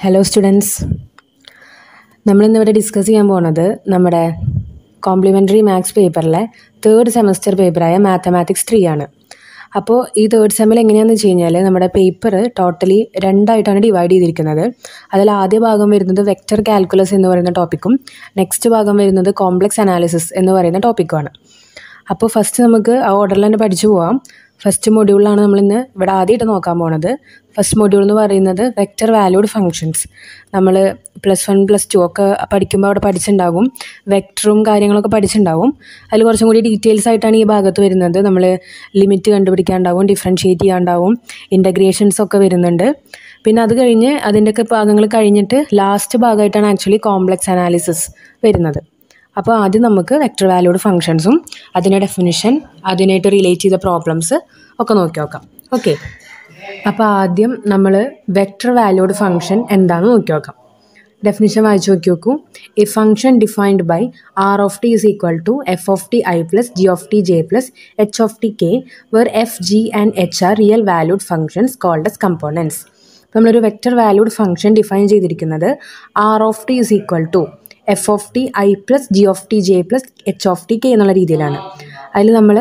Hello students നമ്മളിന്നിവിടെ discuss ചെയ്യാൻ പോകുന്നത് നമ്മുടെ കോംപ്ലിമെൻ്ററി മാത്സ് പേപ്പറിലെ തേർഡ് സെമസ്റ്റർ പേപ്പറായ മാത്തമാറ്റിക്സ് ത്രീ ആണ് അപ്പോൾ ഈ തേർഡ് സെമ്മിൽ എങ്ങനെയാണെന്ന് വെച്ച് കഴിഞ്ഞാൽ നമ്മുടെ പേപ്പർ ടോട്ടലി രണ്ടായിട്ടാണ് ഡിവൈഡ് ചെയ്തിരിക്കുന്നത് അതിൽ ആദ്യ ഭാഗം വരുന്നത് വെക്റ്റർ കാൽക്കുലസ് എന്ന് പറയുന്ന ടോപ്പിക്കും നെക്സ്റ്റ് ഭാഗം വരുന്നത് കോംപ്ലക്സ് അനാലിസിസ് എന്ന് പറയുന്ന ടോപ്പിക്കുമാണ് അപ്പോൾ ഫസ്റ്റ് നമുക്ക് ആ ഓർഡറിൽ തന്നെ പഠിച്ചു പോവാം ഫസ്റ്റ് മൊഡ്യൂളാണ് നമ്മളിന്ന് ഇവിടെ ആദ്യമായിട്ട് നോക്കാൻ പോണത് ഫസ്റ്റ് മൊഡ്യൂൾ എന്ന് പറയുന്നത് വെക്റ്റർ വാല്യൂഡ് ഫങ്ഷൻസ് നമ്മൾ പ്ലസ് വൺ പ്ലസ് ടു ഒക്കെ പഠിക്കുമ്പോൾ അവിടെ പഠിച്ചിട്ടുണ്ടാകും വെക്ടറും കാര്യങ്ങളൊക്കെ പഠിച്ചിട്ടുണ്ടാവും അതിൽ കുറച്ചും കൂടി ഡീറ്റെയിൽസ് ആയിട്ടാണ് ഈ ഭാഗത്ത് വരുന്നത് നമ്മൾ ലിമിറ്റ് കണ്ടുപിടിക്കാണ്ടാവും ഡിഫറൻഷ്യേറ്റ് ചെയ്യാണ്ടാവും ഇൻ്റഗ്രേഷൻസ് ഒക്കെ വരുന്നുണ്ട് പിന്നെ അത് കഴിഞ്ഞ് അതിൻ്റെയൊക്കെ ഭാഗങ്ങൾ കഴിഞ്ഞിട്ട് ലാസ്റ്റ് ഭാഗമായിട്ടാണ് ആക്ച്വലി കോംപ്ലക്സ് അനാലിസിസ് വരുന്നത് അപ്പോൾ ആദ്യം നമുക്ക് വെക്ടർ വാല്യൂഡ് ഫംഗ്ഷൻസും അതിൻ്റെ ഡെഫിനിഷൻ അതിനായിട്ട് റിലേറ്റ് ചെയ്ത പ്രോബ്ലംസ് ഒക്കെ നോക്കി നോക്കാം ഓക്കെ അപ്പോൾ ആദ്യം നമ്മൾ വെക്ടർ വാല്യൂഡ് ഫംഗ്ഷൻ എന്താണെന്ന് നോക്കി നോക്കാം ഡെഫിനിഷൻ വായിച്ച് നോക്കി നോക്കൂ a function defined by R of T is equal to F of T I plus G of T J plus H of T K where F G and H are real valued functions called as components നമ്മളൊരു vector valued function define ചെയ്തിരിക്കുന്നത് R of T is equal to F of T I plus G of T J plus H of T K എന്നുള്ള രീതിയിലാണ് അതിൽ നമ്മൾ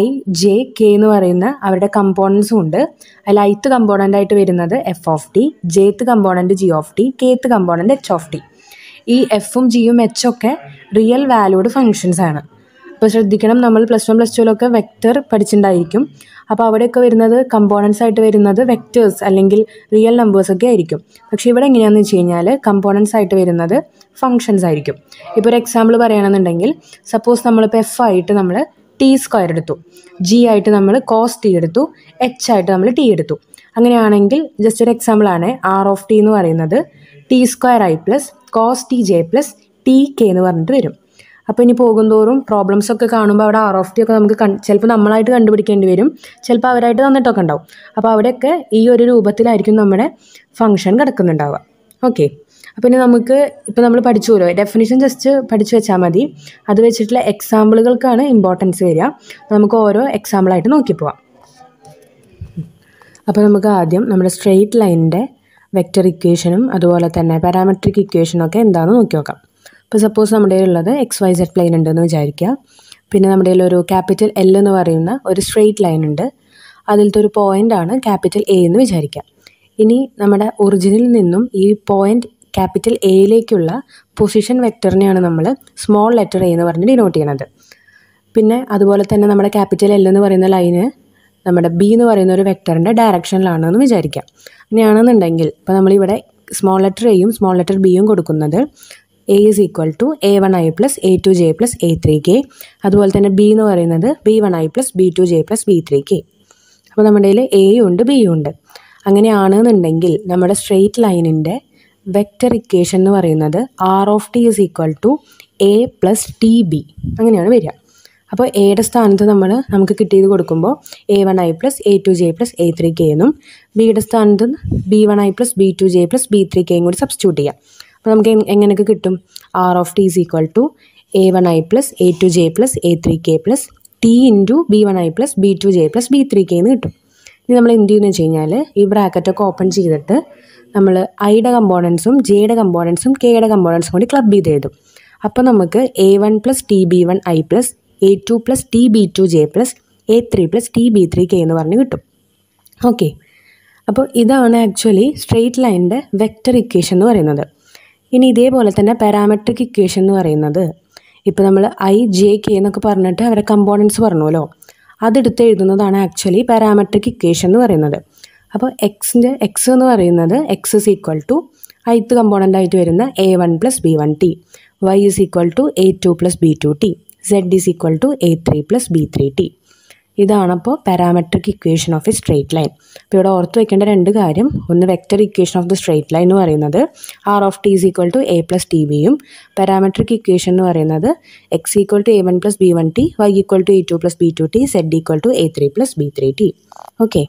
I J K എന്ന് പറയുന്ന അവരുടെ കമ്പോണൻസും ഉണ്ട് അതിൽ ഐത്ത് കമ്പോണൻ്റ് ആയിട്ട് വരുന്നത് F of T jth component G of T kth component H of T ഈ എഫും ജിയും എച്ചൊക്കെ റിയൽ വാല്യൂഡ് ഫങ്ഷൻസ് ആണ് അപ്പോൾ ശ്രദ്ധിക്കണം നമ്മൾ പ്ലസ് വൺ പ്ലസ് ടുവിലൊക്കെ വെക്റ്റർ പഠിച്ചിട്ടുണ്ടായിരിക്കും അപ്പോൾ അവിടെയൊക്കെ വരുന്നത് കമ്പോണൻസ് ആയിട്ട് വരുന്നത് വെക്റ്റേഴ്സ് അല്ലെങ്കിൽ റിയൽ നമ്പേഴ്സൊക്കെ ആയിരിക്കും പക്ഷേ ഇവിടെ എങ്ങനെയാണെന്ന് വെച്ച് കഴിഞ്ഞാൽ കമ്പോണൻസ് ആയിട്ട് വരുന്നത് ഫങ്ഷൻസ് ആയിരിക്കും ഇപ്പോൾ ഒരു എക്സാമ്പിൾ പറയുകയാണെന്നുണ്ടെങ്കിൽ സപ്പോസ് നമ്മളിപ്പോൾ എഫ് ആയിട്ട് നമ്മൾ ടി സ്ക്വയർ എടുത്തു ജി ആയിട്ട് നമ്മൾ കോസ് ടി എടുത്തു എച്ച് ആയിട്ട് നമ്മൾ ടി എടുത്തു അങ്ങനെയാണെങ്കിൽ ജസ്റ്റ് ഒരു എക്സാമ്പിളാണ് ആർ ഓഫ് ടി എന്ന് പറയുന്നത് T square I plus cos T J plus T K എന്ന് പറഞ്ഞിട്ട് വരും അപ്പോൾ ഇനി പോകുന്തോറും പ്രോബ്ലംസ് ഒക്കെ കാണുമ്പോൾ അവിടെ ആർ ഓഫ് ടി ഒക്കെ നമുക്ക് ചിലപ്പോൾ നമ്മളായിട്ട് കണ്ടുപിടിക്കേണ്ടി വരും ചിലപ്പോൾ അവരായിട്ട് തന്നിട്ടൊക്കെ ഉണ്ടാവും അപ്പോൾ അവിടെയൊക്കെ ഈ ഒരു രൂപത്തിലായിരിക്കും നമ്മുടെ ഫംഗ്ഷൻ കിടക്കുന്നുണ്ടാവുക ഓക്കെ അപ്പോൾ ഇനി നമുക്ക് ഇപ്പോൾ നമ്മൾ പഠിച്ചു പോലോ ഡെഫിനിഷൻ ജസ്റ്റ് പഠിച്ചു വെച്ചാൽ മതി അത് വെച്ചിട്ടുള്ള എക്സാമ്പിളുകൾക്കാണ് ഇമ്പോർട്ടൻസ് വരിക നമുക്ക് ഓരോ എക്സാമ്പിളായിട്ട് നോക്കിപ്പോവാം അപ്പോൾ നമുക്ക് ആദ്യം നമ്മുടെ സ്ട്രെയിറ്റ് ലൈനിൻ്റെ വെക്റ്റർ ഇക്വേഷനും അതുപോലെ തന്നെ പാരാമെട്രിക് ഇക്വേഷനും ഒക്കെ എന്താണെന്ന് നോക്കി നോക്കാം ഇപ്പോൾ സപ്പോസ് നമ്മുടെ ഉള്ളത് എക്സ് വൈ സെഡ് പ്ലെയിൻ ഉണ്ടെന്ന് വിചാരിക്കുക പിന്നെ നമ്മുടെ ഒരു ക്യാപിറ്റൽ എൽ എന്ന് പറയുന്ന ഒരു സ്ട്രെയിറ്റ് ലൈൻ ഉണ്ട് അതിലത്തെ ഒരു പോയിൻ്റ് ആണ് ക്യാപിറ്റൽ എ എന്ന് വിചാരിക്കുക ഇനി നമ്മുടെ ഒറിജിനിൽ നിന്നും ഈ പോയിൻ്റ് ക്യാപിറ്റൽ എയിലേക്കുള്ള പൊസിഷൻ വെക്ടറിനെയാണ് നമ്മൾ സ്മോൾ ലെറ്റർ എ എന്ന് പറഞ്ഞ് ഡിനോട്ട് ചെയ്യണത് പിന്നെ അതുപോലെ തന്നെ നമ്മുടെ ക്യാപിറ്റൽ എൽ എന്ന് പറയുന്ന ലൈന് നമ്മുടെ ബി എന്ന് പറയുന്ന ഒരു വെക്ടറിൻ്റെ ഡയറക്ഷനിലാണെന്ന് വിചാരിക്കാം അങ്ങനെയാണെന്നുണ്ടെങ്കിൽ ഇപ്പോൾ നമ്മളിവിടെ സ്മോൾ ലെറ്റർ എയും സ്മോൾ ലെറ്റർ ബിയും കൊടുക്കുന്നത് A is equal to A one I plus A two J plus A three K അതുപോലെ തന്നെ ബി എന്ന് പറയുന്നത് B one I plus B two J plus B three K അപ്പോൾ നമ്മുടെ കയ്യിൽ എയും ഉണ്ട് ബിയും ഉണ്ട് അങ്ങനെയാണെന്നുണ്ടെങ്കിൽ നമ്മുടെ സ്ട്രെയിറ്റ് ലൈനിൻ്റെ വെക്റ്റർ ഇക്വേഷൻ എന്ന് പറയുന്നത് R of T is equal to A plus T B അങ്ങനെയാണ് വരിക അപ്പോൾ എയുടെ സ്ഥാനത്ത് നമ്മൾ നമുക്ക് കിട്ടിയത് കൊടുക്കുമ്പോൾ A one I plus A two J plus A three K എന്നും ബിയുടെ സ്ഥാനത്ത് B one I plus B two J plus B three കെയും കൂടി സബ്സ്റ്റിറ്റ്യൂട്ട് ചെയ്യാം അപ്പോൾ നമുക്ക് എങ്ങനെയൊക്കെ കിട്ടും R of T is equal to A one I plus A two J plus A three K plus T into B one I plus B two J plus B three K എന്ന് കിട്ടും ഇനി നമ്മൾ എന്ത് ചെയ്യുന്നു വെച്ച് കഴിഞ്ഞാൽ ഈ ബ്രാക്കറ്റൊക്കെ open ചെയ്തിട്ട് നമ്മൾ ഐയുടെ കമ്പോണൻസും ജെയുടെ കമ്പോണൻസും കെയുടെ കമ്പോണൻസും കൂടി ക്ലബ് ചെയ്ത് എഴുതും അപ്പോൾ നമുക്ക് A one plus T B one I plus A two plus T B two J plus A three plus T B three K എന്ന് പറഞ്ഞ് കിട്ടും ഓക്കെ അപ്പോൾ ഇതാണ് ആക്ച്വലി സ്ട്രെയിറ്റ് ലൈനിൻ്റെ വെക്റ്റർ ഇക്വേഷൻ എന്ന് പറയുന്നത് ഇനി ഇതേപോലെ തന്നെ പാരാമെട്രിക് ഇക്വേഷൻ എന്ന് പറയുന്നത് ഇപ്പോൾ നമ്മൾ ഐ ജെ കെ എന്നൊക്കെ പറഞ്ഞിട്ട് അവരെ കമ്പോണൻസ് പറഞ്ഞുവല്ലോ അതെടുത്ത് എഴുതുന്നതാണ് ആക്ച്വലി പാരാമെട്രിക് ഇക്വേഷൻ എന്ന് പറയുന്നത് അപ്പോൾ എക്സിൻ്റെ എക്സ് എന്ന് പറയുന്നത് X is equal to ith component ആയിട്ട് വരുന്ന A one plus B one T Y is equal to A two plus B two T Z is equal to A three plus B three T ഇതാണ് അപ്പോൾ parametric equation of a straight line അപ്പോൾ ഇവിടെ ഓർത്ത് വെക്കേണ്ട രണ്ട് കാര്യം ഒന്ന് vector equation of the straight line എന്ന് പറയുന്നത് R of T is equal to A plus T ബിയും പാരാമെട്രിക് ഇക്വേഷൻ എന്ന് പറയുന്നത് X equal to A one plus B one T Y equal to A two plus B two T Z equal to A three plus B three T okay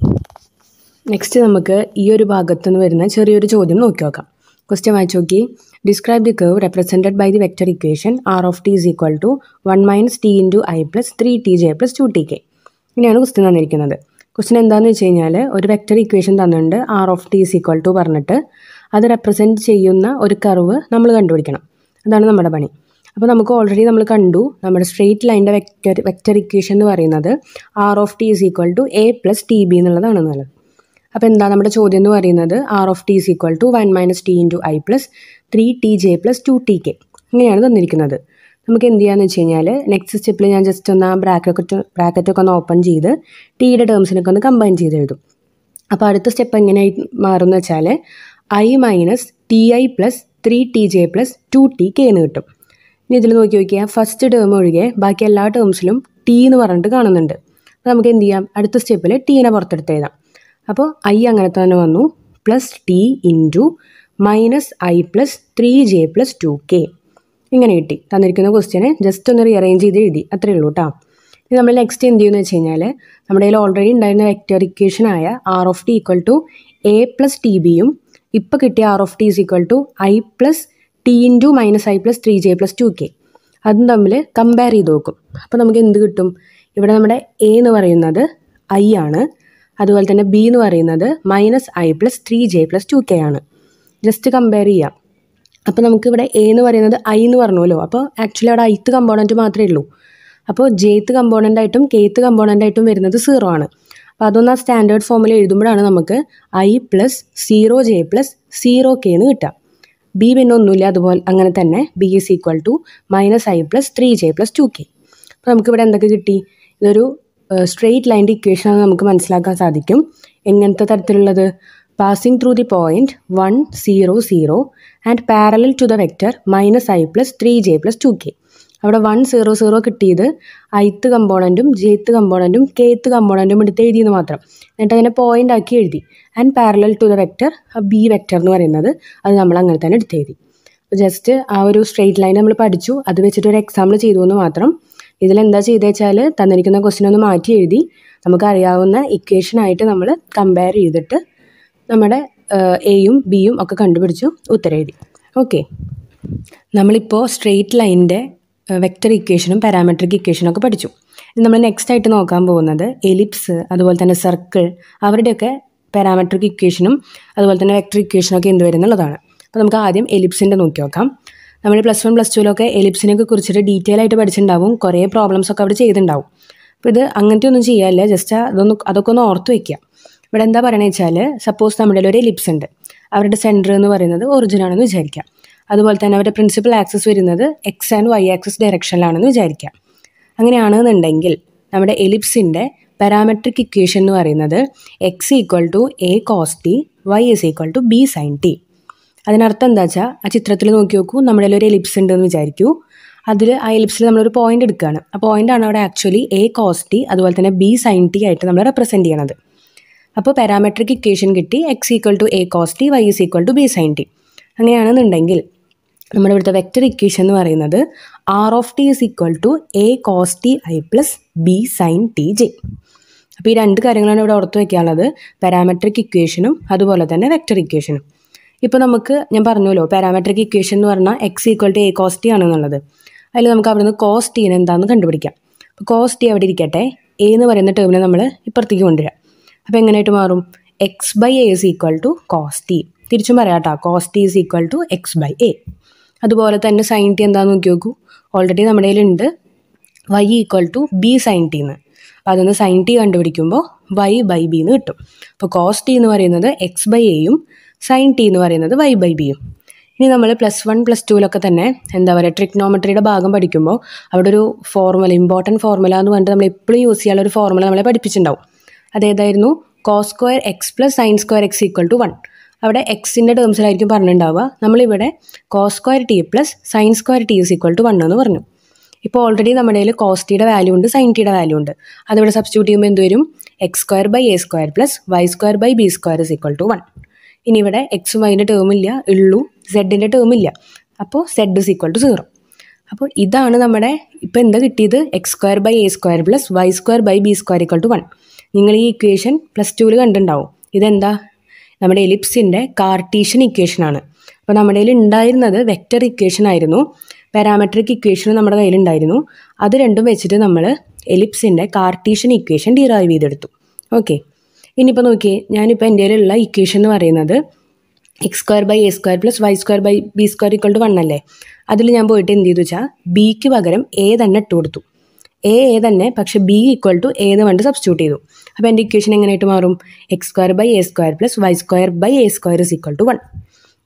next നമുക്ക് ഈ ഒരു ഭാഗത്തുനിന്ന് വരുന്ന ചെറിയൊരു ചോദ്യം നോക്കി നോക്കാം ക്വസ്റ്റ്യൻ വായിച്ചു നോക്കി describe the curve represented by the vector equation R of T is equal to one minus T into I plus three T J plus two T K ഇങ്ങനെയാണ് ക്വസ്റ്റ്യൻ തന്നിരിക്കുന്നത് ക്വസ്റ്റ്യൻ എന്താണെന്ന് വെച്ച് കഴിഞ്ഞാൽ ഒരു വെക്റ്റർ ഇക്വേഷൻ തന്നിട്ടുണ്ട് R of T is equal to പറഞ്ഞിട്ട് അത് represent ചെയ്യുന്ന ഒരു കർവ് നമ്മൾ കണ്ടുപിടിക്കണം അതാണ് നമ്മുടെ പണി അപ്പോൾ നമുക്ക് ഓൾറെഡി നമ്മൾ കണ്ടു നമ്മുടെ സ്ട്രെയിറ്റ് ലൈൻ്റെ വെക്റ്റർ വെക്ടർ ഇക്വേഷൻ എന്ന് പറയുന്നത് R of T is equal to A plus T B എന്നുള്ളതാണ് നല്ലത് അപ്പോൾ എന്താ നമ്മുടെ ചോദ്യം എന്ന് പറയുന്നത് R of T is equal to one minus T into I plus three T J plus two T K ഇങ്ങനെയാണ് തന്നിരിക്കുന്നത് നമുക്ക് എന്ത് ചെയ്യാന്ന് വെച്ച് കഴിഞ്ഞാൽ നെക്സ്റ്റ് സ്റ്റെപ്പിൽ ഞാൻ ജസ്റ്റ് ഒന്ന് ആ ബ്രാക്കറ്റ് ബ്രാക്കറ്റൊക്കെ ഒന്ന് ഓപ്പൺ ചെയ്ത് ടീയുടെ ടേംസിനൊക്കെ ഒന്ന് കമ്പൈൻ ചെയ്ത് എഴുതും അപ്പോൾ അടുത്ത സ്റ്റെപ്പ് എങ്ങനെയായി മാറുമെന്ന് വെച്ചാൽ I minus T I plus three T J plus two T K എന്ന് കിട്ടും ഇനി ഇതിൽ നോക്കി നോക്കിയാൽ ഫസ്റ്റ് ടേം ഒഴികെ ബാക്കി എല്ലാ ടേംസിലും ടി എന്ന് പറഞ്ഞിട്ട് കാണുന്നുണ്ട് അപ്പോൾ നമുക്ക് എന്ത് ചെയ്യാം അടുത്ത സ്റ്റെപ്പിൽ ടീനെ പുറത്തെടുത്ത് എഴുതാം അപ്പോൾ ഐ അങ്ങനെ തന്നെ വന്നു plus T into minus I plus three J plus two K ഇങ്ങനെ കിട്ടി തന്നിരിക്കുന്ന ക്വസ്റ്റ്യന് ജസ്റ്റ് ഒന്ന് റീഅറേഞ്ച് ചെയ്ത് എഴുതി അത്രയേ ഉള്ളൂ കേട്ടോ ഇനി നമ്മൾ നെക്സ്റ്റ് എന്ത് ചെയ്യുന്നു വെച്ച് കഴിഞ്ഞാൽ നമ്മുടെ കയ്യിൽ ഓൾറെഡി ഉണ്ടായിരുന്ന വെക്റ്റർ ഇക്വേഷനായ R of T equal to A plus T ബിയും ഇപ്പോൾ കിട്ടിയ R of T is equal to I plus T into minus I plus three J plus two K അതും തമ്മിൽ കമ്പയർ ചെയ്ത് നോക്കും അപ്പോൾ നമുക്ക് എന്ത് കിട്ടും ഇവിടെ നമ്മുടെ എ എന്ന് പറയുന്നത് ഐ ആണ് അതുപോലെ തന്നെ ബി എന്ന് പറയുന്നത് minus I plus three J plus two k ആണ് ജസ്റ്റ് കമ്പയർ ചെയ്യാം അപ്പോൾ നമുക്കിവിടെ എ എന്ന് പറയുന്നത് ഐ എന്ന് പറഞ്ഞല്ലോ അപ്പോൾ ആക്ച്വലി അവിടെ ഐത്ത് കമ്പോണൻറ്റ് മാത്രമേ ഉള്ളൂ അപ്പോൾ ജെയ്ത്ത് ആയിട്ടും കെയ്ത്ത് ആയിട്ടും വരുന്നത് സീറോ ആണ് അപ്പോൾ അതൊന്ന് ആ സ്റ്റാൻഡേർഡ് ഫോമിൽ എഴുതുമ്പോഴാണ് നമുക്ക് i plus zero j plus zero k എന്ന് കിട്ടുക ബി പിന്നെ ഒന്നുമില്ല അതുപോലെ അങ്ങനെ തന്നെ b is equal to minus I plus three J plus two k അപ്പോൾ നമുക്കിവിടെ എന്തൊക്കെ കിട്ടി ഇതൊരു സ്ട്രെയിറ്റ് ലൈൻ്റെ ആണ് നമുക്ക് മനസ്സിലാക്കാൻ സാധിക്കും എങ്ങനത്തെ തരത്തിലുള്ളത് passing through the point 1, 0, 0 and parallel to the vector minus i plus 3j plus 2k. അവിടെ വൺ സീറോ സീറോ കിട്ടിയത് ഐത്ത് കമ്പോണൻറ്റും ജെയ്ത്ത് കമ്പോണൻറ്റും കേത്ത് കമ്പോണൻറ്റും എടുത്ത് എഴുതിയെന്ന് മാത്രം എന്നിട്ട് അതിനെ പോയിൻ്റ് ആക്കി എഴുതി and parallel to the vector b vector എന്ന് പറയുന്നത് അത് നമ്മൾ അങ്ങനെ തന്നെ എടുത്ത് എഴുതി ജസ്റ്റ് ആ ഒരു സ്ട്രെയിറ്റ് ലൈൻ നമ്മൾ പഠിച്ചു അത് വെച്ചിട്ട് ഒരു എക്സാമ്പിൾ ചെയ്തു എന്ന് മാത്രം ഇതിലെന്താ ചെയ്തേച്ചാൽ തന്നിരിക്കുന്ന ക്വസ്റ്റിനൊന്ന് മാറ്റി എഴുതി നമുക്കറിയാവുന്ന ഇക്വേഷനായിട്ട് നമ്മൾ കമ്പയർ ചെയ്തിട്ട് നമ്മുടെ എയും ബിയും ഒക്കെ കണ്ടുപിടിച്ചു ഉത്തരെഴുതി ഓക്കെ നമ്മളിപ്പോൾ സ്ട്രെയിറ്റ് ലൈനിൻ്റെ വെക്റ്റർ ഇക്വേഷനും പാരാമെട്രിക് ഇക്വേഷനും ഒക്കെ പഠിച്ചു ഇനി നമ്മൾ നെക്സ്റ്റ് ആയിട്ട് നോക്കാൻ പോകുന്നത് എലിപ്സ് അതുപോലെ തന്നെ സർക്കിൾ അവരുടെയൊക്കെ പാരാമെട്രിക് ഇക്വേഷനും അതുപോലെ തന്നെ വെക്റ്റർ ഇക്വേഷനും ഒക്കെ എന്ത് വരുന്നുള്ളതാണ് അപ്പോൾ നമുക്ക് ആദ്യം എലിപ്സിൻ്റെ നോക്കി നോക്കാം നമ്മൾ പ്ലസ് വൺ പ്ലസ് ടുവിലൊക്കെ എലിപ്സിനെയൊക്കെ കുറിച്ചിട്ട് ഡീറ്റെയിൽ ആയിട്ട് പഠിച്ചിട്ടുണ്ടാവും കുറേ പ്രോബ്ലംസ് ഒക്കെ അവിടെ ചെയ്തിട്ടുണ്ടാവും അപ്പോൾ ഇത് അങ്ങനത്തെ ഒന്നും ചെയ്യാല്ല ജസ്റ്റ് അതൊന്ന് അതൊക്കെ ഒന്ന് ഓർത്ത് വയ്ക്കുക ഇവിടെ എന്താ പറയണത് വെച്ചാൽ സപ്പോസ് നമ്മുടെ ഒരു എലിപ്സ് ഉണ്ട് അവരുടെ സെൻറ്റർ എന്ന് പറയുന്നത് ഒറിജിനൽ ആണെന്ന് വിചാരിക്കാം അതുപോലെ തന്നെ അവരുടെ പ്രിൻസിപ്പൽ ആക്സസ് വരുന്നത് എക്സ് ആൻഡ് വൈ ആക്സസ് ഡയറക്ഷനിലാണെന്ന് വിചാരിക്കാം അങ്ങനെയാണെന്നുണ്ടെങ്കിൽ നമ്മുടെ എലിപ്സിൻ്റെ പാരാമെട്രിക് ഇക്വേഷൻ എന്ന് പറയുന്നത് X equal to a cos t Y is equal to b sine t അതിനർത്ഥം എന്താ വെച്ചാൽ ആ ചിത്രത്തിൽ നോക്കി നോക്കൂ നമ്മുടെ ഒരു എലിപ്സ് ഉണ്ടെന്ന് വിചാരിക്കൂ അതിൽ ആ എലിപ്സിൽ നമ്മളൊരു പോയിന്റ് എടുക്കുകയാണ് ആ പോയിന്റ് ആണ് അവിടെ ആക്ച്വലി എ കോസ് ടി അതുപോലെ തന്നെ ബി സൈൻ ടി ആയിട്ട് നമ്മൾ റെപ്രസെൻറ്റ് ചെയ്യണത് അപ്പോൾ പാരാമെട്രിക് ഇക്വേഷൻ കിട്ടി x equal to a cos t Y is equal to b sine t അങ്ങനെയാണെന്നുണ്ടെങ്കിൽ നമ്മുടെ ഇവിടുത്തെ വെക്റ്റർ ഇക്വേഷൻ എന്ന് പറയുന്നത് R of T is equal to a cos t I plus b sine t j അപ്പോൾ ഈ രണ്ട് കാര്യങ്ങളാണ് ഇവിടെ ഓർത്ത് വയ്ക്കാനുള്ളത് പാരാമെട്രിക് ഇക്വേഷനും അതുപോലെ തന്നെ വെക്റ്റർ ഇക്വേഷനും ഇപ്പോൾ നമുക്ക് ഞാൻ പറഞ്ഞല്ലോ പാരാമെട്രിക് ഇക്വേഷൻ എന്ന് പറഞ്ഞാൽ x equal to a cos t ആണെന്നുള്ളത് അതിൽ നമുക്ക് അവിടുന്ന് കോസ് ടീന് എന്താണെന്ന് കണ്ടുപിടിക്കാം അപ്പോൾ കോസ് ടി അവിടെ ഇരിക്കട്ടെ എ എന്ന് പറയുന്ന ടേമിനെ നമ്മൾ ഇപ്പുറത്തേക്ക് കൊണ്ടുവരാം അപ്പോൾ എങ്ങനെയായിട്ട് മാറും x by a is equal to cos t തിരിച്ചും പറയാം കേട്ടോ cos t equal to x by a അതുപോലെ തന്നെ സൈൻ ടി എന്താണെന്ന് നോക്കി നോക്കൂ ഓൾറെഡി നമ്മുടെ കയ്യിലുണ്ട് y equal to b sine t എന്ന് അപ്പോൾ അതൊന്ന് സൈൻ ടി കണ്ടുപിടിക്കുമ്പോൾ വൈ ബൈ ബി എന്ന് കിട്ടും അപ്പോൾ കോസ് ടി എന്ന് പറയുന്നത് എക്സ് ബൈ എയും സൈൻ ടി എന്ന് പറയുന്നത് വൈ ബൈ ബിയും ഇനി നമ്മൾ പ്ലസ് വൺ പ്ലസ് ടുവിലൊക്കെ തന്നെ എന്താ പറയുക ട്രിക്നോമെട്രിയുടെ ഭാഗം പഠിക്കുമ്പോൾ അവിടെ ഒരു ഫോർമുല ഇമ്പോർട്ടൻറ്റ് ഫോർമുല എന്ന് പറഞ്ഞിട്ട് നമ്മൾ എപ്പോഴും യൂസ് ചെയ്യാനുള്ള ഒരു ഫോർമുല നമ്മളെ പഠിപ്പിച്ചിട്ടുണ്ടാവും അതേതായിരുന്നു cos square x plus sine square x equal to one അവിടെ എക്സിൻ്റെ ടേംസിലായിരിക്കും പറഞ്ഞിട്ടുണ്ടാവുക നമ്മളിവിടെ cos square t plus sine square t is equal to one എന്ന് പറഞ്ഞു ഇപ്പോൾ ഓൾറെഡി നമ്മുടെ കയ്യിൽ കോസ് ടിയുടെ വാല്യൂ ഉണ്ട് സൈൻ ടിയുടെ വാല്യൂ ഉണ്ട് അതിവിടെ സബ്സ്റ്റിറ്റ്യൂട്ട് ചെയ്യുമ്പോൾ എന്തുവരും x square by a square plus y square by b square is equal to one ഇനി ഇവിടെ എക്സും വൈൻ്റെ ഇല്ല ഉള്ളൂ സെഡിൻ്റെ ഇല്ല അപ്പോൾ z is equal to zero അപ്പോൾ ഇതാണ് നമ്മുടെ ഇപ്പോൾ എന്താ കിട്ടിയത് x square by a square plus y square by b square equal to one നിങ്ങൾ ഈ ഇക്വേഷൻ പ്ലസ് ടുവിൽ കണ്ടിട്ടുണ്ടാവും ഇതെന്താ നമ്മുടെ എലിപ്സിൻ്റെ കാർട്ടീഷ്യൻ ഇക്വേഷനാണ് അപ്പോൾ നമ്മുടെ കയ്യിൽ ഉണ്ടായിരുന്നത് വെക്റ്റർ ഇക്വേഷൻ ആയിരുന്നു പാരാമെട്രിക് ഇക്വേഷനും നമ്മുടെ കയ്യിലുണ്ടായിരുന്നു അത് രണ്ടും വെച്ചിട്ട് നമ്മൾ എലിപ്സിൻ്റെ കാർട്ടീഷ്യൻ ഇക്വേഷൻ ഡിറൈവ് ചെയ്തെടുത്തു ഓക്കെ ഇനിയിപ്പോൾ നോക്കിയേ ഞാനിപ്പോൾ എൻ്റെ കയ്യിലുള്ള ഇക്വേഷൻ എന്ന് പറയുന്നത് x square by a square plus y square by b square equal to one അല്ലേ അതിൽ ഞാൻ പോയിട്ട് എന്ത് ചെയ്തു വെച്ചാൽ ബിക്ക് പകരം എ തന്നെ ഇട്ട് കൊടുത്തു എ എ തന്നെ പക്ഷേ ബി ഈക്വൽ ടു എ എന്ന് പറഞ്ഞിട്ട് സബ്സ്റ്റ്യൂട്ട് ചെയ്തു അപ്പോൾ എൻ്റെ ഇക്വേഷൻ എങ്ങനെയായിട്ട് മാറും x square by a square plus y square by a square is equal to one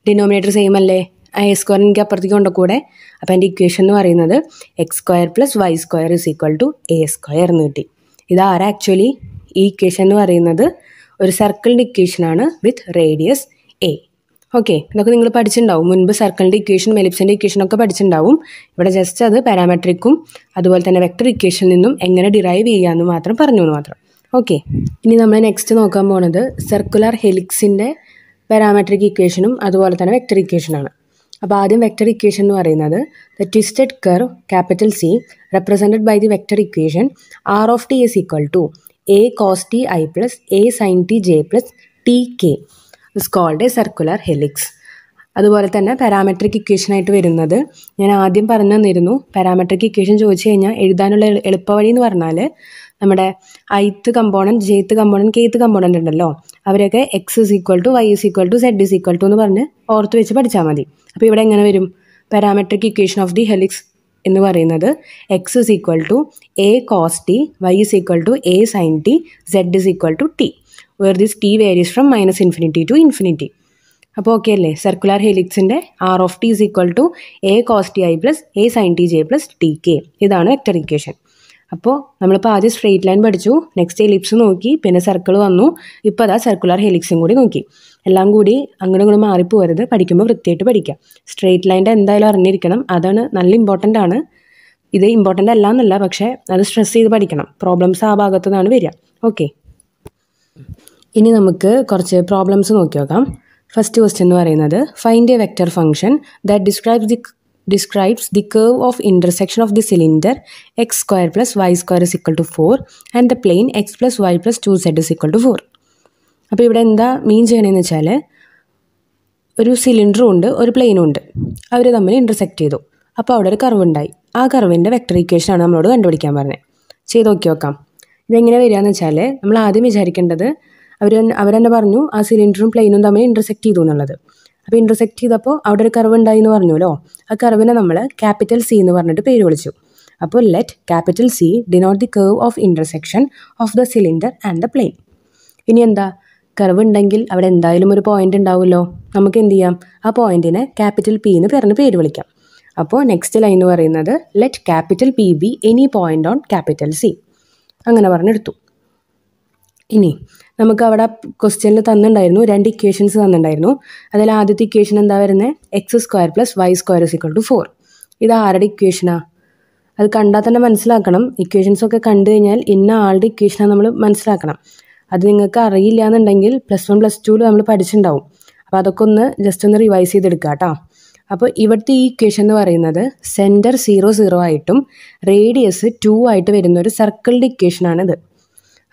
denominator same അല്ലേ ആ എ സ്ക്വയർ എനിക്ക് അപ്പുറത്തേക്ക് കൊണ്ട കൂടെ അപ്പോൾ എൻ്റെ ഇക്വേഷൻ എന്ന് പറയുന്നത് x square plus y square is equal to a square എന്ന് കിട്ടി ഇതാരാ ആക്ച്വലി ഈ ഇക്വേഷൻ എന്ന് പറയുന്നത് ഒരു സർക്കിളിൻ്റെ ഇക്വേഷനാണ് വിത്ത് റേഡിയസ് എ ഓക്കെ ഇതൊക്കെ നിങ്ങൾ പഠിച്ചിട്ടുണ്ടാവും മുൻപ് സർക്കിളിൻ്റെ ഇക്വേഷനും എലിപ്സിൻ്റെ ഒക്കെ പഠിച്ചിട്ടുണ്ടാവും ഇവിടെ ജസ്റ്റ് അത് പാരാമെട്രിക്കും അതുപോലെ തന്നെ വെക്ടർ ഇക്വേഷനിൽ നിന്നും എങ്ങനെ ഡിറൈവ് ചെയ്യാമെന്ന് മാത്രം പറഞ്ഞു എന്ന് മാത്രം ഓക്കെ ഇനി നമ്മൾ നെക്സ്റ്റ് നോക്കാൻ പോണത് സർക്കുലർ ഹെലിക്സിൻ്റെ പാരാമെട്രിക് ഇക്വേഷനും അതുപോലെ തന്നെ വെക്ടർ ഇക്വേഷനാണ് അപ്പോൾ ആദ്യം വെക്ടർ ഇക്വേഷൻ എന്ന് പറയുന്നത് the twisted curve capital C represented by the vector equation R of T is equal to a cos t I plus a sine t J plus T k is called a circular helix അതുപോലെ തന്നെ parametric ഇക്വേഷനായിട്ട് വരുന്നത് ഞാൻ ആദ്യം പറഞ്ഞു തന്നിരുന്നു parametric equation ചോദിച്ചു കഴിഞ്ഞാൽ എഴുതാനുള്ള എളുപ്പവഴി എന്ന് പറഞ്ഞാൽ നമ്മുടെ ith component jth component kth component ഉണ്ടല്ലോ അവരൊക്കെ x is equal to y is equal to z is equal to എന്ന് പറഞ്ഞ് ഓർത്ത് വെച്ച് പഠിച്ചാൽ മതി അപ്പോൾ ഇവിടെ എങ്ങനെ വരും parametric equation of the helix എന്ന് പറയുന്നത് X is equal to a cos t Y is equal to a sine t Z is equal to t where this t varies from minus infinity to infinity അപ്പോൾ okay അല്ലേ circular ഹെലിക്സിൻ്റെ r of T is equal to a cos t I plus a sine t J plus T k ഇതാണ് vector equation അപ്പോൾ നമ്മളിപ്പോൾ ആദ്യം straight line പഠിച്ചു next ellipse നോക്കി പിന്നെ സർക്കിൾ വന്നു ഇപ്പോൾ അതാ സർക്കുലർ ഹെലിക്സും കൂടി നോക്കി എല്ലാം കൂടി അങ്ങനെ ഇങ്ങോട്ടും മാറിപ്പോകരുത് പഠിക്കുമ്പോൾ വൃത്തിയായിട്ട് പഠിക്കാം സ്ട്രെയിറ്റ് ലൈൻ്റെ എന്തായാലും അറിഞ്ഞിരിക്കണം അതാണ് നല്ല ഇമ്പോർട്ടൻ്റ് ആണ് ഇത് ഇമ്പോർട്ടൻ്റ് അല്ല എന്നല്ല പക്ഷേ അത് സ്ട്രെസ് ചെയ്ത് പഠിക്കണം പ്രോബ്ലംസ് ആ ഭാഗത്തു നിന്നാണ് വരിക ഓക്കെ ഇനി നമുക്ക് കുറച്ച് പ്രോബ്ലംസ് നോക്കി നോക്കാം ഫസ്റ്റ് ക്വസ്റ്റ്യൻ എന്ന് പറയുന്നത് find a vector function that describes the describes the curve of intersection of the cylinder x square plus y square is equal to four and the plane x plus y plus two z is equal to four അപ്പോൾ ഇവിടെ എന്താ മീൻ ചെയ്യണമെന്ന് വെച്ചാൽ ഒരു സിലിണ്ടറും ഉണ്ട് ഒരു പ്ലെയിനും ഉണ്ട് അവർ തമ്മിൽ ഇൻ്റർസെക്റ്റ് ചെയ്തു അപ്പോൾ അവിടെ ഒരു കർവ് ഉണ്ടായി ആ കർവിൻ്റെ വെക്റ്റർ ഇക്വേഷനാണ് നമ്മളോട് കണ്ടുപിടിക്കാൻ പറഞ്ഞത് ചെയ്ത് നോക്കി നോക്കാം ഇതെങ്ങനെ വരികയെന്ന് വെച്ചാൽ നമ്മൾ ആദ്യം വിചാരിക്കേണ്ടത് അവർ അവരെന്നെ പറഞ്ഞു ആ സിലിണ്ടറും പ്ലെയിനും തമ്മിൽ ഇൻ്റർസെക്റ്റ് ചെയ്തു എന്നുള്ളത് അപ്പോൾ ഇൻ്റർസെക്റ്റ് ചെയ്തപ്പോൾ അവിടെ ഒരു കർവ് ഉണ്ടായി എന്ന് പറഞ്ഞല്ലോ ആ കർവിനെ നമ്മൾ ക്യാപിറ്റൽ സി എന്ന് പറഞ്ഞിട്ട് പേര് വിളിച്ചു അപ്പോൾ let capital C denote the curve of intersection of the cylinder and the plane ഇനി എന്താ കർവ് ഉണ്ടെങ്കിൽ അവിടെ എന്തായാലും ഒരു പോയിന്റ് ഉണ്ടാവുമല്ലോ നമുക്ക് എന്ത് ചെയ്യാം ആ പോയിന്റിനെ ക്യാപിറ്റൽ പി എന്ന് പറഞ്ഞ് പേര് വിളിക്കാം അപ്പോൾ നെക്സ്റ്റ് ലൈൻ എന്ന് പറയുന്നത് let capital P be any point on capital C അങ്ങനെ പറഞ്ഞെടുത്തു ഇനി നമുക്ക് അവിടെ ക്വസ്റ്റ്യനിൽ തന്നിട്ടുണ്ടായിരുന്നു രണ്ട് ഇക്വേഷൻസ് തന്നിട്ടുണ്ടായിരുന്നു അതിൽ ആദ്യത്തെ ഇക്വേഷൻ എന്താ വരുന്നത് x square plus y square is equal to four ഇത് ആരുടെ ഇക്വേഷനാ അത് കണ്ടാൽ തന്നെ മനസ്സിലാക്കണം ഇക്വേഷൻസൊക്കെ കണ്ടു കഴിഞ്ഞാൽ ഇന്ന ആളുടെ ഇക്വേഷനാണ് നമ്മൾ മനസ്സിലാക്കണം അത് നിങ്ങൾക്ക് അറിയില്ല എന്നുണ്ടെങ്കിൽ പ്ലസ് വൺ പ്ലസ് ടുവിൽ നമ്മൾ പഠിച്ചിട്ടുണ്ടാവും അപ്പോൾ അതൊക്കെ ഒന്ന് ജസ്റ്റ് ഒന്ന് റിവൈസ് ചെയ്തെടുക്കുക കേട്ടോ അപ്പോൾ ഇവിടുത്തെ ഈ ഇക്വേഷൻ എന്ന് പറയുന്നത് സെൻറ്റർ സീറോ സീറോ ആയിട്ടും റേഡിയസ് ടു ആയിട്ട് വരുന്ന ഒരു സർക്കിളിൻ്റെ ഇക്വേഷനാണിത്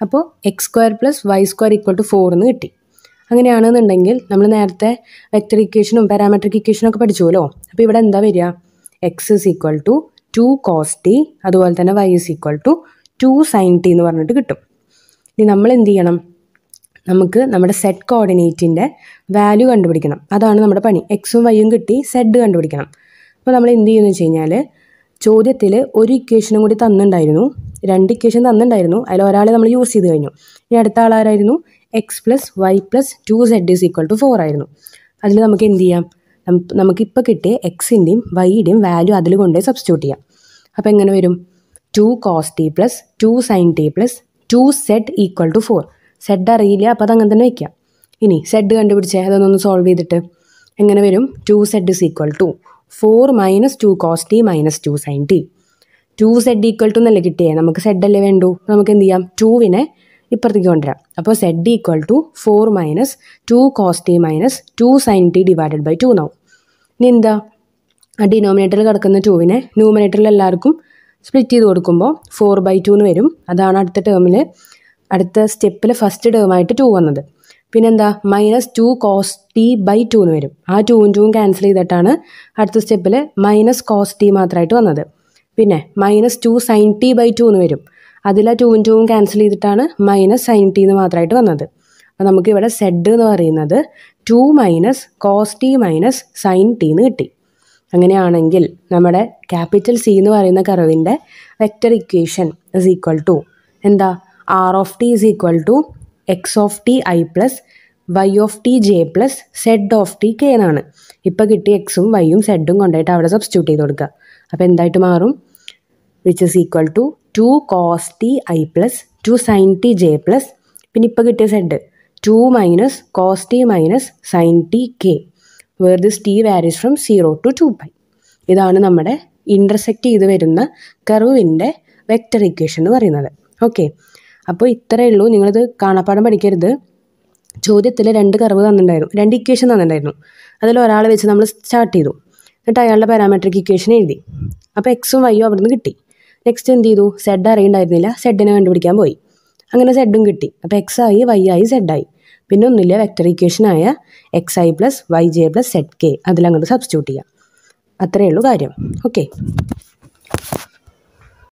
അപ്പോൾ x square plus y square equal to four എന്ന് കിട്ടി അങ്ങനെയാണെന്നുണ്ടെങ്കിൽ നമ്മൾ നേരത്തെ വെക്റ്റർ ഇക്വേഷനും പാരാമെട്രിക് ഇക്വേഷനും ഒക്കെ പഠിച്ചുവല്ലോ അപ്പോൾ ഇവിടെ എന്താ വരിക x is equal to two cos t അതുപോലെ തന്നെ y is equal to two sine t എന്ന് പറഞ്ഞിട്ട് കിട്ടും ഇനി നമ്മൾ എന്ത് ചെയ്യണം നമുക്ക് നമ്മുടെ സെറ്റ് കോർഡിനേറ്റിൻ്റെ വാല്യൂ കണ്ടുപിടിക്കണം അതാണ് നമ്മുടെ പണി എക്സും വൈയും കിട്ടി സെഡ് കണ്ടുപിടിക്കണം അപ്പോൾ നമ്മൾ എന്ത് ചെയ്യുന്നു വെച്ച് കഴിഞ്ഞാൽ ചോദ്യത്തിൽ ഒരു ഇക്വേഷനും കൂടി തന്നിട്ടുണ്ടായിരുന്നു രണ്ട് ഇക്വേഷൻ തന്നിട്ടുണ്ടായിരുന്നു അതിൽ ഒരാളെ നമ്മൾ യൂസ് ചെയ്ത് കഴിഞ്ഞു ഇനി അടുത്ത ആളാരായിരുന്നു x plus y plus two z is equal to four ആയിരുന്നു അതിൽ നമുക്ക് എന്ത് ചെയ്യാം നമുക്കിപ്പോൾ കിട്ടിയ എക്സിൻ്റെയും വൈയുടെയും വാല്യൂ അതിൽ കൊണ്ടുപോയി സബ്സ്റ്റിറ്റ്യൂട്ട് ചെയ്യാം അപ്പോൾ എങ്ങനെ വരും two cos t plus two sine t plus two z equal to four z അറിയില്ല അപ്പോൾ അത് അങ്ങനെ തന്നെ വയ്ക്കാം ഇനി സെഡ് കണ്ടുപിടിച്ചേ അതൊന്നൊന്ന് സോൾവ് ചെയ്തിട്ട് എങ്ങനെ വരും two z is equal to four minus two cos t minus two sine t two z equal to എന്നല്ലേ കിട്ടിയേ നമുക്ക് സെഡ് അല്ലേ വേണ്ടൂ നമുക്ക് എന്ത് ചെയ്യാം ടുവിനെ ഇപ്പുറത്തേക്ക് കൊണ്ടുവരാം അപ്പോൾ z equal to four minus two cos t minus two sine t divided by two എന്നാവും ഇനി എന്താ ആ ഡിനോമിനേറ്ററിൽ കിടക്കുന്ന ടുവിനെ ന്യൂമിനേറ്ററിൽ എല്ലാവർക്കും സ്പ്ലിറ്റ് ചെയ്ത് കൊടുക്കുമ്പോൾ ഫോർ ബൈ ടു എന്ന് വരും അതാണ് അടുത്ത ടേമിൽ അടുത്ത സ്റ്റെപ്പിൽ ഫസ്റ്റ് ടേമായിട്ട് ടു വന്നത് പിന്നെന്താ minus two cos t by two എന്ന് വരും ആ ടുവും ടുവും ക്യാൻസൽ ചെയ്തിട്ടാണ് അടുത്ത സ്റ്റെപ്പിൽ മൈനസ് കോസ് ടി മാത്രമായിട്ട് വന്നത് പിന്നെ minus two sine t by two എന്ന് വരും അതിലെ ടൂവും ടൂവും ക്യാൻസൽ ചെയ്തിട്ടാണ് മൈനസ് സൈൻ ടി എന്ന് മാത്രമായിട്ട് വന്നത് അപ്പോൾ നമുക്കിവിടെ സെഡ് എന്ന് പറയുന്നത് two minus cos t minus sine t എന്ന് കിട്ടി അങ്ങനെയാണെങ്കിൽ നമ്മുടെ ക്യാപിറ്റൽ സി എന്ന് പറയുന്ന കറവിൻ്റെ vector equation is equal to എന്താ r of T is equal to x of T I plus y of T J plus z of T k എന്നാണ് ഇപ്പോൾ കിട്ടിയ എക്സും വൈയും സെഡും കൊണ്ടായിട്ട് അവിടെ സബ്സ്റ്റ്യൂട്ട് ചെയ്ത് കൊടുക്കുക അപ്പോൾ എന്തായിട്ട് മാറും which is equal to two cos t I plus two sine t J plus പിന്നെ ഇപ്പോൾ കിട്ടിയ z two minus cos t minus sine t k where this t varies from zero to two pi ഇതാണ് നമ്മുടെ intersect ചെയ്ത് വരുന്ന കർവിൻ്റെ vector equation എന്ന് പറയുന്നത് okay അപ്പോൾ ഇത്രയേ ഉള്ളൂ നിങ്ങളിത് കാണാപ്പാടം പഠിക്കരുത് ചോദ്യത്തിൽ രണ്ട് കർവ് തന്നിട്ടുണ്ടായിരുന്നു രണ്ട് ഇക്വേഷൻ തന്നിട്ടുണ്ടായിരുന്നു അതിൽ ഒരാൾ വെച്ച് നമ്മൾ സ്റ്റാർട്ട് ചെയ്തു എന്നിട്ട് അയാളുടെ പാരാമെട്രിക് ഇക്വേഷൻ എഴുതി അപ്പോൾ എക്സും വൈയും അവിടുന്ന് കിട്ടി നെക്സ്റ്റ് എന്ത് ചെയ്തു സെഡ് അറിയണ്ടായിരുന്നില്ല സെഡിനെ കണ്ടുപിടിക്കാൻ പോയി അങ്ങനെ സെഡും കിട്ടി അപ്പോൾ എക്സ് ആയി വൈ ആയി സെഡായി പിന്നെ ഒന്നുമില്ല വെക്റ്റർ ഇക്വേഷനായ x i plus y j plus z k അതിലങ്ങോട്ട് സബ്സ്റ്റിറ്റ്യൂട്ട് ചെയ്യാം അത്രയേ ഉള്ളൂ കാര്യം ഓക്കെ